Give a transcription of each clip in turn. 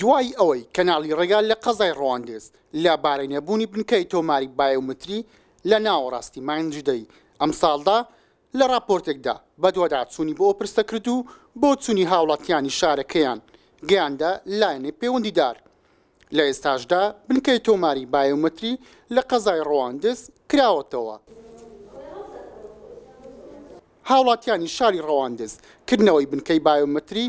دوای ئەوەی کەناڵی ڕێگال لە قەزای ڕواندێست لە بارەینەبوونی بنکەی تۆماری بایومتری لە ناوەڕاستی مانجدەی ئەم ساڵدا لە راپۆرتێکدا بەدووەدا چوونی بۆ ئۆپرستە کرد و بۆ چوونی هاوڵاتیانی شارەکەیان گەیاندا لایەنێ پەیوەندیدار لە ئێستاشدا بنکەی تۆماری بایومتری لە قەزای ڕواندس کراوەتەوە. هاوڵاتیانی شاری ڕەواندز کردنەوەی بنکەی بایۆمەتری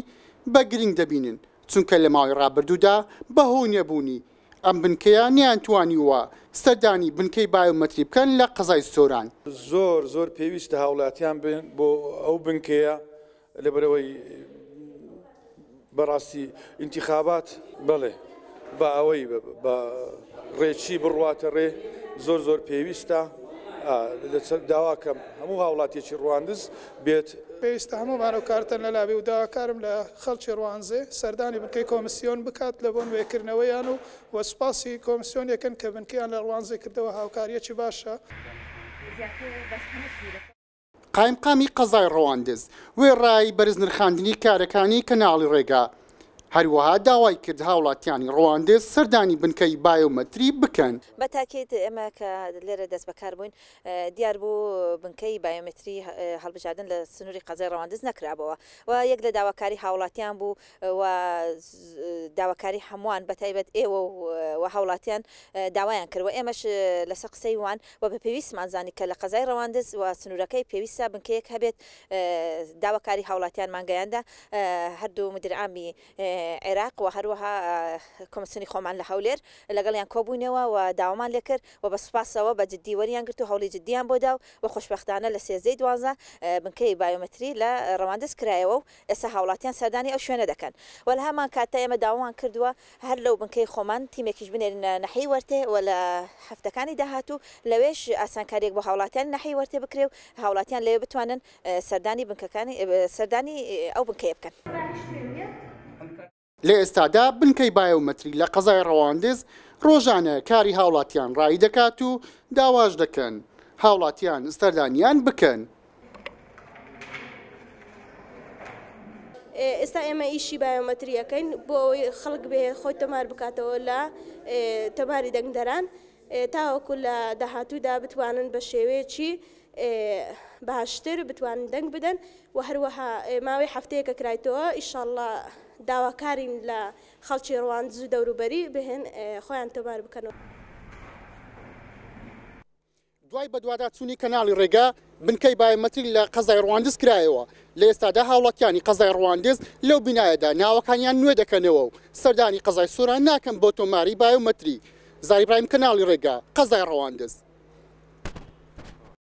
بە گرنگ دەبینن چونکە لە ماوەی ڕابردوودا بەهۆی نەبوونی ئەم بنکەیە نیانتوانی وە سەردانی بنکەی بایۆمەتری بکەن لە قەزای سۆران زۆر زۆر پێویستە هاوڵاتیان بن بۆ ئەو بنکەیە لەبەرەوەی بەڕاستی انتخابات بڵێ با ئەوەی ڕێچی بڕواتە ڕێ زۆر زۆر پێویستە داواکەم هەموو هاوڵاتێکی ڕواندز بێت پێویستە هەموو مانەوکارتن لە لاوی و داواکارم لە خەڵکی ڕوانزێ سەردانی بنکەی کۆمسیۆن بکات لە بۆن وێکردنەوەیان و وەسپاسی کۆمسیۆن یەکەن کە بنکیان لە ڕوانزێ کردەوە هاوکاریەکی باشە. قایمقامی قەزای ڕەواندز وێ ڕای بەرز نرخاندنی کارەکانی کەناڵی ڕێگا هەروەها داوای کرد هاوڵاتیانی ڕواندێ سەردانی بنکەی بایۆمەتری بکەن بە تاکێت ئێمە کە لێرە دەست بەکار بووین دیار بوو بنکەی بایۆمەتری هەڵبژاردن لە سنووری قەزای ڕواندز نەکرابەوە و یەک لە داواکاری هاوڵاتیان بوو و داواکاری هەمووان بە تایبەت ئێوە و هاوڵاتیان داوایان کردوە ئێمەش لەسەر قسەی وان و بە پێویستمان زانی کە لە قەزای ڕەواندز و سنوورەکەی پێویستە بنکەیەک هەبێت داواکاری هاوڵاتیان مانگەیاندا هەردوو مدرعامی عێراق و هەروەها کۆمسنی خۆمان لە هەولێر لەگەڵیان کۆبوونەوە و داوامان لێکرد و بە سوپاسەوە بە جددیوەریان گرت و هەولی جددیان بۆدا و خۆشببختانە لە سێزەی دوازە بنکەی بایۆمەتری لە ڕەواندەست کرایەوە و ئێستا هاوڵاتیان سەردانی ئەو شوێنە دەکەن وەل هەمان کاتە ئێمە داوامان کردووە هەر لەو بنکەی خۆمان تیمێکیش بنێن نەحی وەرتێ و لە هەفتەکانی داهاتوو لەوێش ئاسانکارێک بۆ هاوڵاتیان نەحی وەرتێ بکرێ و هاوڵاتیان لێ بتوانن سەردانی بنکەکانی سەردانی ئەو بنکەیە بکەن. لە ئێستادا بنکەی بایومەتری لە قەزای ڕەواندز ڕۆژانە کاری هاوڵاتیان ڕای دەکات و داواش دەکەن هاوڵاتیان ئستەردانیان بکەن. ئێستا ئێمە ئیشی بایۆمەتریەکەین بۆ ئەوی خەڵک بێ خۆی تەمار بکاتەوە لە تەماری دەنگدەران تاوەکو لە داهاتوودا بتوانن بە شێوەیەکی باشتر بتوان دەنگ بدەن و هەروەها ماوەی هەفتەیەکە کرایتەوە ئیشاءله داواکارین لە خەڵکی ڕوان زوو دەوروبەری بهێن خۆیان تۆمار بکەنەوە. دوای بە دووادا چوونی کەناڵی ڕێگا بنکەی بایمەتری لە قەزای ڕواندز کرایەوە لە ئێستادا هاوڵەکیانی قەزای ڕواندز لەو بینایەدا ناوەکانیان نوێ دەکەنەوە و سەردانی قەزای سوران ناکەم بۆ تۆماری بایومەتری زایبرایم کەناڵی ڕێگا قەزای ڕواندز.